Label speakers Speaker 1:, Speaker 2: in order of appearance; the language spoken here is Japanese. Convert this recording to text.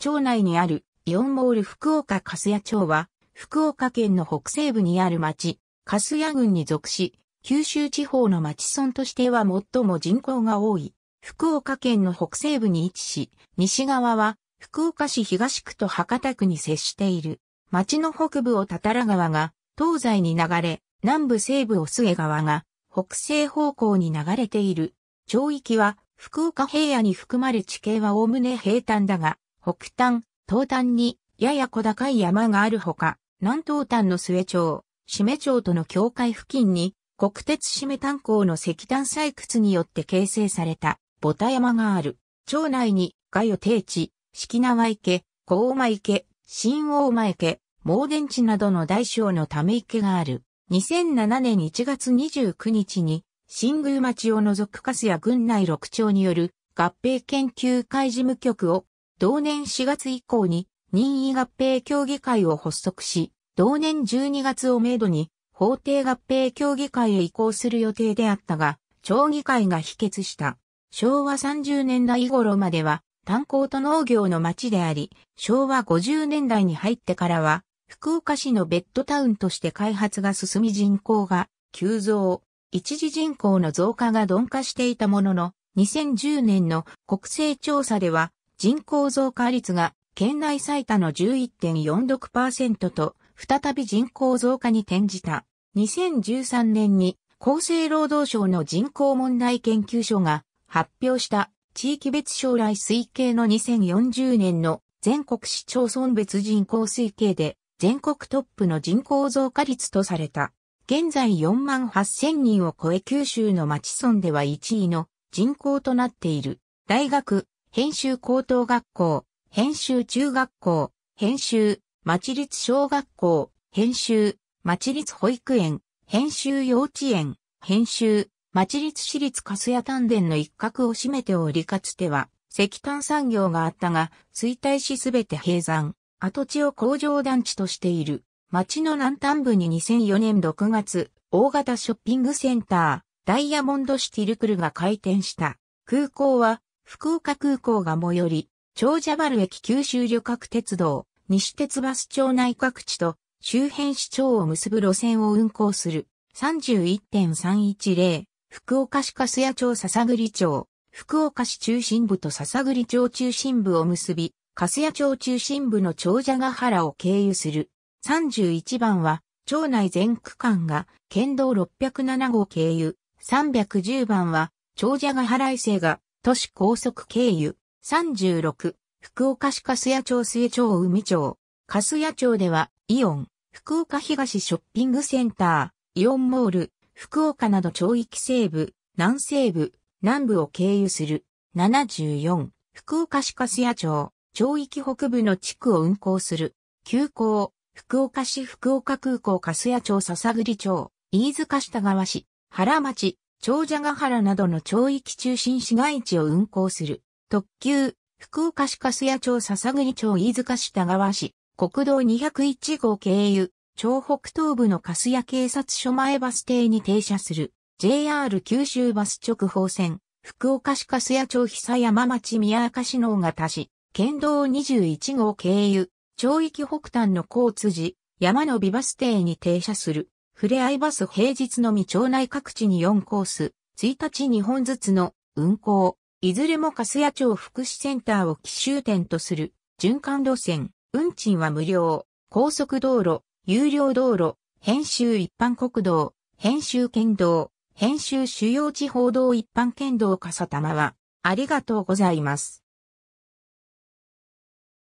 Speaker 1: 町内にあるイオンモール福岡粕谷町は、福岡県の北西部にある町、粕谷郡に属し、九州地方の町村としては最も人口が多い、福岡県の北西部に位置し、西側は福岡市東区と博多区に接している。町の北部を多々良川が東西に流れ、南部西部を菅川が北西方向に流れている。町域は福岡平野に含まれ地形は概ね平坦だが、北端、東端にやや小高い山があるほか、南東端の末町、締め町との境界付近に国鉄締め炭鉱の石炭採掘によって形成されたボタ山がある。町内に、ガヨ定地、式、縄池、高馬池、新大間池、盲電池などの大小のため池がある。2007年1月29日に、新宮町を除くカスや郡内6町による合併研究会事務局を同年4月以降に任意合併協議会を発足し、同年12月をめどに法定合併協議会へ移行する予定であったが、町議会が否決した。昭和30年代頃までは炭鉱と農業の町であり、昭和50年代に入ってからは、福岡市のベッドタウンとして開発が進み人口が急増、一時人口の増加が鈍化していたものの、2010年の国勢調査では人口増加率が県内最多の11.46%と再び人口増加に転じた。2013年に厚生労働省の人口問題研究所が発表した地域別将来推計の2040年の全国市町村別人口推計で全国トップの人口増加率とされた。現在4万8000人を超え九州の町村では1位の人口となっている。大学、編集高等学校、編集中学校、編集、町立小学校、編集、町立保育園、編集幼稚園、編集、町立私立カスヤ丹田の一角を占めておりかつては石炭産業があったが衰退しすべて閉山、跡地を工場団地としている。町の南端部に2004年6月、大型ショッピングセンター、ダイヤモンドシティルクルが開店した。空港は福岡空港が最寄り、長者丸駅九州旅客鉄道、西鉄バス町内各地と周辺市町を結ぶ路線を運行する31.310福岡市粕谷町笹栗町、福岡市中心部と笹栗町中心部を結び、粕谷町中心部の長者ヶ原を経由する。31番は、町内全区間が県道607号経由。310番は、長者ヶ原伊勢が都市高速経由、36、福岡市粕谷町末町海町。粕谷町では、イオン、福岡東ショッピングセンター、イオンモール、福岡など町域西部、南西部、南部を経由する。74、福岡市粕谷町、町域北部の地区を運行する。急行、福岡市福岡空港粕谷町笹栗町、飯塚下川市、原町、長者ヶ原などの町域中心市街地を運行する特急、福岡市粕谷町笹国町飯塚市田川市、国道201号経由、町北東部の粕谷警察署前バス停に停車する JR 九州バス直方線、福岡市粕谷町久山町宮明市能形市、県道21号経由、町域北端の交通寺、山のびバス停に停車するふれあいバス平日のみ町内各地に4コース、1日2本ずつの運行、いずれも粕谷町福祉センターを奇襲点とする循環路線、運賃は無料、高速道路、有料道路、編集一般国道、編集県道、編集主要地方道一般県道笠まは、ありがとうございます。